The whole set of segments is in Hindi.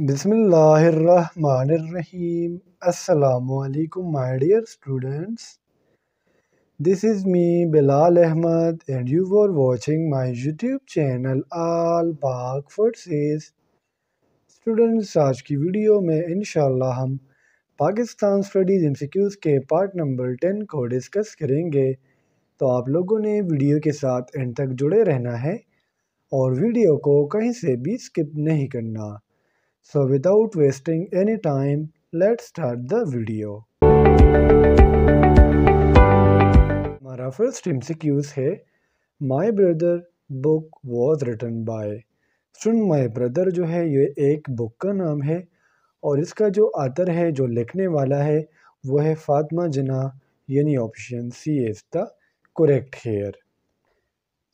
बिसमीम् अलकुम my dear students this is me Bilal Ahmad and you are watching my YouTube channel आल बाग फर्सेज स्टूडेंट्स आज की वीडियो में इनशाला हम पाकिस्तान स्टडीज इंस्टीट्यूट के पार्ट नंबर टेन को डिस्कस करेंगे तो आप लोगों ने वीडियो के साथ एंड तक जुड़े रहना है और वीडियो को कहीं से भी स्किप नहीं करना So without wasting any time, let's start the video. हमारा फर्स्ट एमसीक्यूज है my brother book was written by सुन माई ब्रदर जो है ये एक बुक का नाम है और इसका जो आतर है जो लिखने वाला है वो है फातमा जना यानी option C is the correct here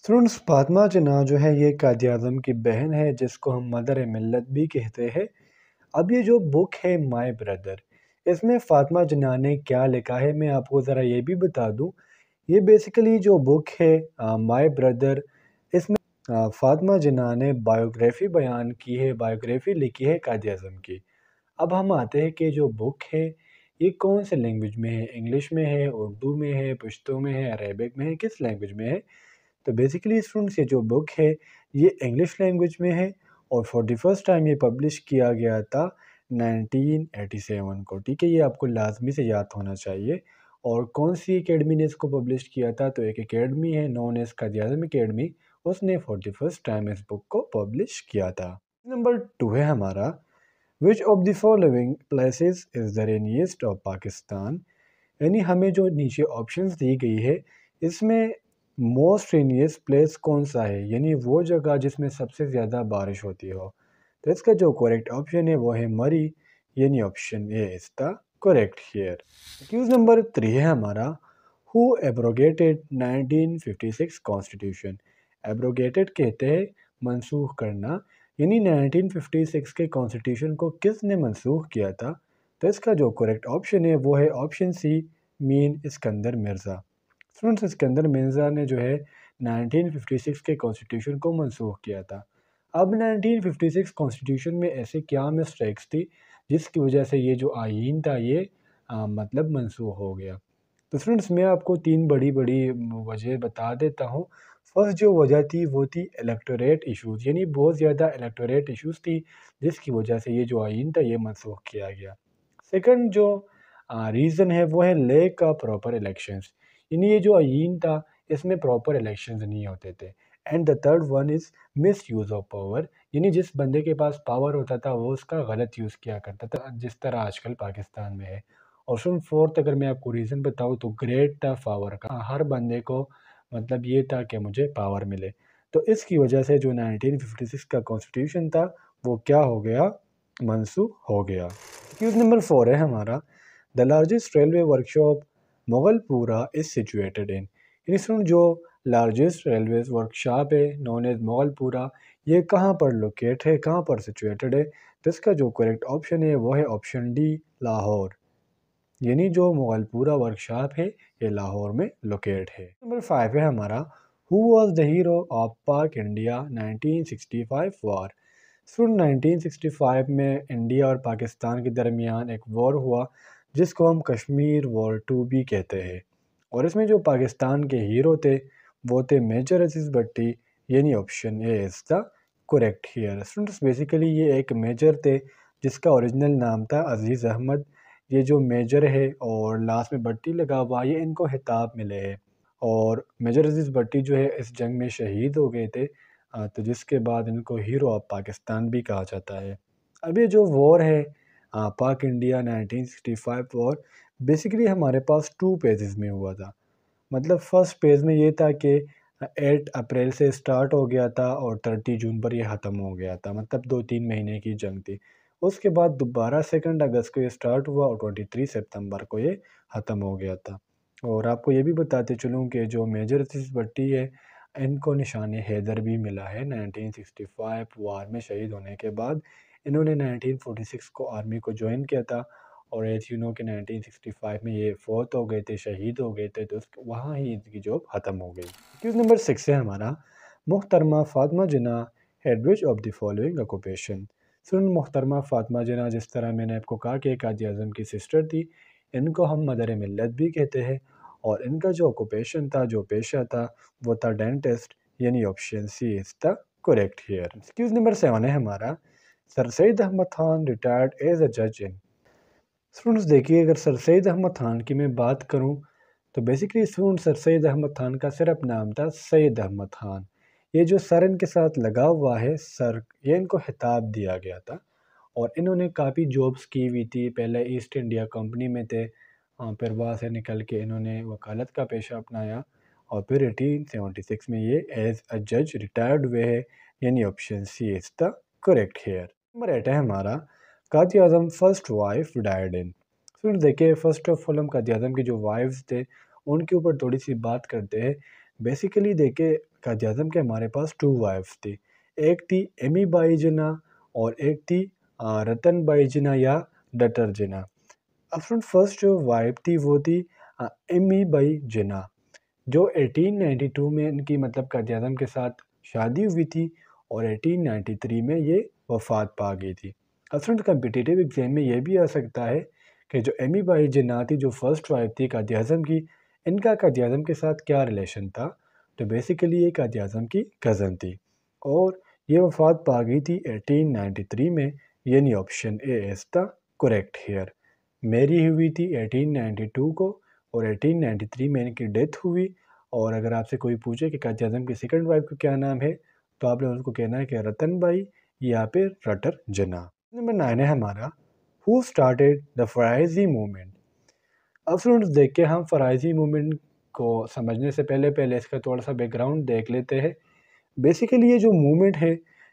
students Fatima Jinnah जो है ये काद आज़म की बहन है जिसको हम मदर मिलत भी कहते हैं अब ये जो बुक है माय ब्रदर इसमें फातमा जना ने क्या लिखा है मैं आपको ज़रा ये भी बता दूं ये बेसिकली जो बुक है माय ब्रदर इसमें फातमा जना ने बायोग्राफ़ी बयान की है बायोग्राफ़ी लिखी है काद आज़म की अब हम आते हैं कि जो बुक है ये कौन से लैंग्वेज में है इंग्लिश में है उर्दू में है पश्तो में है अरेबिक में है किस लैंग्वेज में है तो बेसिकली स्टूडेंट्स ये जो बुक है ये इंग्लिश लैंग्वेज में है और फॉर द फर्स्ट टाइम ये पब्लिश किया गया था 1987 को ठीक है ये आपको लाजमी से याद होना चाहिए और कौन सी अकेडमी ने इसको पब्लिश किया था तो एक अकेडमी है नॉन एस काजी अकेडमी उसने फॉर द फर्स्ट टाइम इस बुक को पब्लिश किया था नंबर टू है हमारा which of the following places is the rainiest of Pakistan यानी हमें जो नीचे ऑप्शंस दी गई है इसमें मोस्ट रेनियस प्लेस कौन सा है यानी वो जगह जिसमें सबसे ज़्यादा बारिश होती हो तो इसका जो करेक्ट ऑप्शन है वो है मरी यानी option A is the correct here Qs number three है हमारा हु एब्रोगेटेड 1956 कॉन्स्टिट्यूशन एब्रोगेटेड कहते हैं मनसूख करना यानी 1956 के कॉन्स्टिट्यूशन को किसने मनसूख किया था तो इसका जो करेक्ट ऑप्शन है वो है option C mean Iskander Mirza students इसके अंदर मिर्ज़ा ने जो है 1956 के कॉन्स्टिट्यूशन को मंसूख किया था अब 1956 कॉन्स्टिट्यूशन में ऐसे क्या मिस्टेक्स थी जिसकी वजह से ये जो आइन था ये आ, मतलब मंसूख हो गया तो फ्रेंड्स मैं आपको तीन बड़ी बड़ी वजह बता देता हूँ फर्स्ट जो वजह थी वो थी इलेक्टोरेट इशूज़ यानी बहुत ज़्यादा इलेक्टोरेट इशूज़ थी जिसकी वजह से ये जो आइन था ये मनसूख किया गया सेकेंड जो रीज़न है वो है लेक का प्रॉपर इलेक्शंस यानी ये जो आइन था इसमें प्रॉपर इलेक्शन नहीं होते थे and the third one is misuse of power यानी जिस बंदे के पास पावर होता था वो उसका गलत यूज़ किया करता था जिस तरह आजकल पाकिस्तान में है ऑप्शन फोर्थ अगर मैं आपको रीज़न बताऊँ तो ग्रेट था पावर का हाँ, हर बंदे को मतलब ये था कि मुझे पावर मिले तो इसकी वजह से जो 1956 का कॉन्स्टिट्यूशन था वो क्या हो गया मनसूख हो गया न्यूज़ नंबर फोर है हमारा the largest railway workshop is situated in यानी सुन जो लार्जेस्ट रेलवे वर्कशॉप है नॉन एज Moghalpura. ये कहाँ पर लोकेट है कहाँ पर सिचुएटेड है तो इसका जो करेक्ट ऑप्शन है वो है ऑप्शन डी लाहौर यानी जो मुगलपुरा वर्कशॉप है ये लाहौर में लोकेट है नंबर फाइव है हमारा who was the hero of Pak India 1965 war सुन फाइव में इंडिया और पाकिस्तान के दरमियान एक वॉर हुआ जिसको हम कश्मीर वॉर टू भी कहते हैं और इसमें जो पाकिस्तान के हीरो थे वो थे मेजर अजीज़ भट्टी यानी option A is the correct here students basically ये एक मेजर थे जिसका ओरिजिनल नाम था अजीज़ अहमद ये जो मेजर है और लास्ट में भट्टी लगा हुआ ये इनको हिताब मिले है और मेजर अजीज़ भट्टी जो है इस जंग में शहीद हो गए थे तो जिसके बाद इनको हीरो ऑफ पाकिस्तान भी कहा जाता है अब ये जो वॉर है आपाक इंडिया 1965 और बेसिकली हमारे पास टू पेजेस में हुआ था मतलब फ़र्स्ट पेज में ये था कि एट अप्रैल से स्टार्ट हो गया था और थर्टी जून पर यह ख़त्म हो गया था मतलब दो तीन महीने की जंग थी उसके बाद दोबारा सेकेंड अगस्त को ये स्टार्ट हुआ और ट्वेंटी थ्री सितम्बर को ये ख़त्म हो गया था और आपको ये भी बताते चलूँ कि जो मेजर भट्टी है इनको निशान हैदर भी मिला है 1965 वार में शहीद होने के बाद इन्होंने 1946 को आर्मी को ज्वाइन किया था और एस यू नो कि नाइनटीन में ये फौत हो गए थे शहीद हो गए थे तो वहाँ ही इनकी जॉब ख़त्म हो गई क्यूज़ नंबर सिक्स है हमारा मुख्तरमा Fatima Jinnah had which of the following occupation सुन मुख्तरमा फातमा जना जिस तरह मैंने आपको कहा कि एक काजी अजम की सिस्टर थी इनको हम मदर मिलत भी कहते हैं और इनका जो ऑकोपेशन था जो पेशा था वो था डेंटिस्ट यानी option C is the correct here Qs number seven है हमारा sir Syed Ahmad Khan retired as a जज इन स्टूडेंट्स देखिए अगर सर सैद अहमद खान की मैं बात करूं तो basically student sir Syed Ahmad Khan का सिर्फ नाम था सैद अहमद खान ये जो सर इनके साथ लगा हुआ है सर ये इनको खिताब दिया गया था और इन्होंने काफ़ी जॉब्स की हुई थी पहले ईस्ट इंडिया कंपनी में थे फिर वहाँ से निकल के इन्होंने वकालत का पेशा अपनाया और फिर एटीन सेवेंटी सिक्स में ये एज अ जज रिटायर्ड हुए है यानी option C is the correct here number eight है हमारा Quaid Azam first wife died in फिर देखिए फ़र्स्ट ऑफ ऑल हम काजी आजम के जो वाइफ थे उनके ऊपर थोड़ी सी बात करते हैं बेसिकली देखे काजी आजम के हमारे पास टू वाइफ थी एक थी एमी बाई जना और एक थी रतन बाई जिना या डटर जिना फ्रेंड फर्स्ट जो वाइफ थी वो थी एमी बाई जना जो 1892 में इनकी मतलब काजी आजम के साथ शादी हुई थी और 1893 में ये वफात पा गई थी असल कम्पिटिटिव एग्ज़ाम में यह भी आ सकता है कि जो एमी बाई जन्नाती जो फ़र्स्ट वाइफ थी कादी अजम की इनका काद अजम के साथ क्या रिलेशन था तो बेसिकली ये काद अजम की कज़न थी और ये वफात पा गई थी 1893 में यानी option A is the correct here marry हुई थी 1892 को और 1893 में इनकी डेथ हुई और अगर आपसे कोई पूछे कि काद अजम की सेकेंड वाइफ का क्या नाम है तो आपने उसको कहना है कि रतन भाई या फिर रटर जना नंबर नाइन है हमारा who started the Faraizi movement अब स्टूडेंट्स देख के हम फ्राइजी मूवमेंट को समझने से पहले पहले इसका थोड़ा सा बैकग्राउंड देख लेते हैं बेसिकली ये जो मूवमेंट है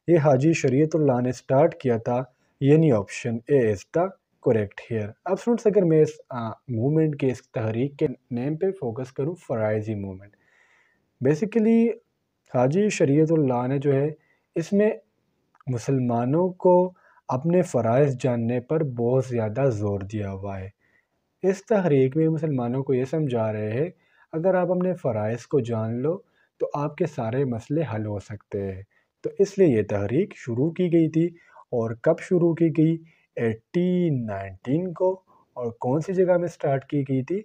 ये हाजी शरीयतुल्लाह ने स्टार्ट किया था यानी option A is the correct here अब स्टूडेंट्स अगर मैं इस मूवमेंट के इस तहरीक के नेम पे फोकस करूँ फ्राइजी मूवमेंट बेसिकली हाजी शरीयतुल्लाह ने जो है इसमें मुसलमानों को अपने फ़रज़ जानने पर बहुत ज़्यादा ज़ोर दिया हुआ है इस तहरीक में मुसलमानों को ये समझा रहे हैं अगर आप अपने फ़रज़ को जान लो तो आपके सारे मसले हल हो सकते हैं तो इसलिए ये तहरीक शुरू की गई थी और कब शुरू की गई एटीन नाइनटीन को और कौन सी जगह में स्टार्ट की गई थी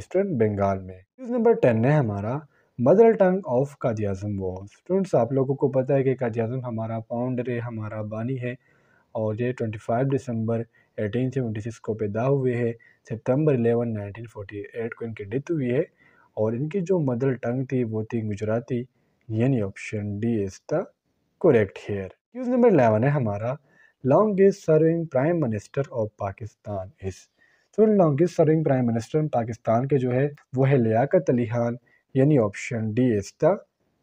ईस्टर्न बंगाल में न्यूज़ नंबर टेन है हमारा मदर टंग ऑफ काजी अजम वॉर स्टूडेंट्स आप लोगों को पता है कि काजी अजम हमारा फाउंडर है हमारा बानी है और ये 25 दिसंबर 1876 को पैदा हुए है सितंबर 11 1948 को इनकी डेथ हुई है और इनकी जो मदर टंग थी वो थी गुजराती यानी option D is the correct here Qs number eleven है हमारा longest serving prime minister of Pakistan is तो longest serving prime minister Pakistan के जो है वो है लियाकत अली खान यानी option D is the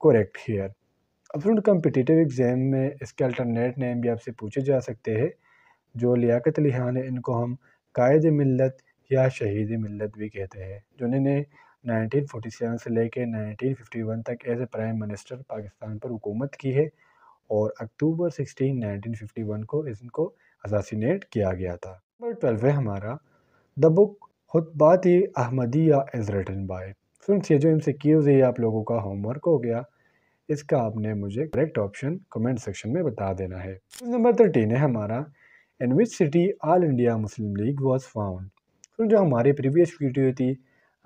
correct here अब फ्रेंड कम्पिटिटिव एग्ज़ाम में इसके अल्टरनेट नेम भी आपसे पूछे जा सकते हैं जो लियाकत लिहान है इनको हम कायद मिलत या शहीद मिलत भी कहते हैं जिन्होंने 1947 से लेकर 1951 तक as a prime minister Pakistan पर हुकूमत की है और अक्टूबर 16 1951 को इनको असासीनेट किया गया था नंबर ट्वेल्व है हमारा द बुक अहमदी या एज रिटन बाय फ्रेंड्स ये जो एम सी क्यूज है आप लोगों का होमवर्क हो गया इसका आपने मुझे करेक्ट ऑप्शन कमेंट सेक्शन में बता देना है नंबर थर्टीन है हमारा in which city All India Muslim League was found तो जो हमारी प्रीवियस वीडियो थी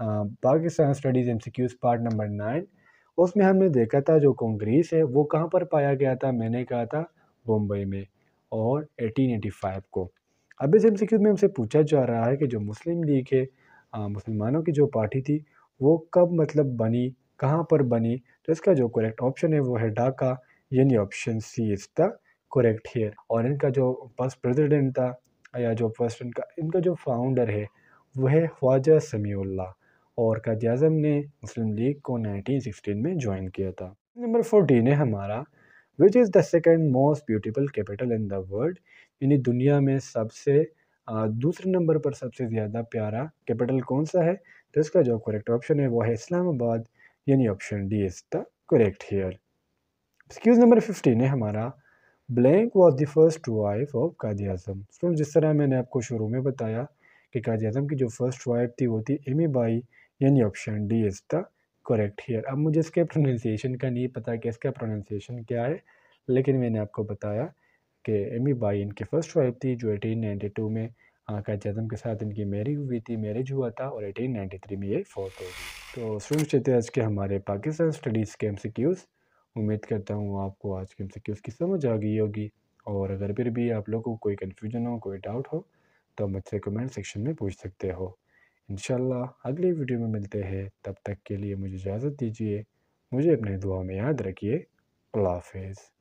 पाकिस्तान स्टडीज़ एम पार्ट नंबर नाइन उसमें हमने देखा था जो कांग्रेस है वो कहाँ पर पाया गया था मैंने कहा था बम्बई में और 1885 को अब इस एम में हमसे पूछा जा रहा है कि जो मुस्लिम लीग है मुसलमानों की जो पार्टी थी वो कब मतलब बनी कहाँ पर बनी तो इसका जो करेक्ट ऑप्शन है वो है ढाका यानी option C is the correct here और इनका जो फर्स्ट प्रेसिडेंट था या जो फर्स्ट इनका इनका जो फाउंडर है वह है ख्वाजा समीउल्ला और काद अजम ने मुस्लिम लीग को 1916 में ज्वाइन किया था नंबर फोर्टीन है हमारा which is the second most beautiful capital in the world यानी दुनिया में सबसे दूसरे नंबर पर सबसे ज़्यादा प्यारा कैपिटल कौन सा है तो इसका जो करेक्ट ऑप्शन है वो है इस्लामाबाद यानी option D is the correct here excuse number fifteen है हमारा blank was the first wife of Quaid Azam student जिस तरह मैंने आपको शुरू में बताया कि कादी अजम की जो फर्स्ट वाइफ थी वो थी एमी बाई यानी option D is the correct here अब मुझे इसके प्रोनाउंसिएशन का नहीं पता कि इसका प्रोनाउंसिएशन क्या है लेकिन मैंने आपको बताया कि एमी बाई इनकी फ़र्स्ट वाइफ थी जो 1892 में आका अजम के साथ इनकी मैरिज हुई थी मैरिज हुआ था और 1893 में ये फोर्थ हो गई तो स्टूडेंट्स चाहते थे आज के हमारे पाकिस्तान स्टडीज़ के एम उम्मीद करता हूँ आपको आज के एम की समझ आ गई होगी और अगर फिर भी आप लोगों को कोई कन्फ्यूजन हो कोई डाउट हो तो मुझसे कमेंट सेक्शन में पूछ सकते हो इन अगली वीडियो में मिलते हैं तब तक के लिए मुझे इजाज़त दीजिए मुझे अपने दुआ में याद रखिए अल्लाह हाफिज़